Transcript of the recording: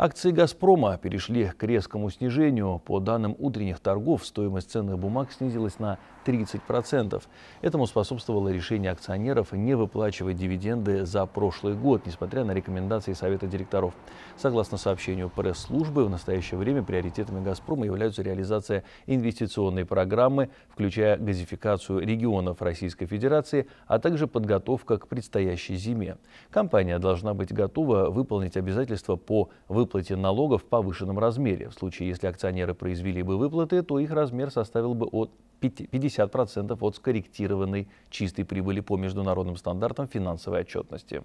Акции «Газпрома» перешли к резкому снижению. По данным утренних торгов, стоимость ценных бумаг снизилась на 30%. Этому способствовало решение акционеров не выплачивать дивиденды за прошлый год, несмотря на рекомендации Совета директоров. Согласно сообщению пресс-службы, в настоящее время приоритетами «Газпрома» являются реализация инвестиционной программы, включая газификацию регионов Российской Федерации, а также подготовка к предстоящей зиме. Компания должна быть готова выполнить обязательства по выплате выплате налогов в повышенном размере. В случае, если акционеры произвели бы выплаты, то их размер составил бы от 50% от скорректированной чистой прибыли по международным стандартам финансовой отчетности.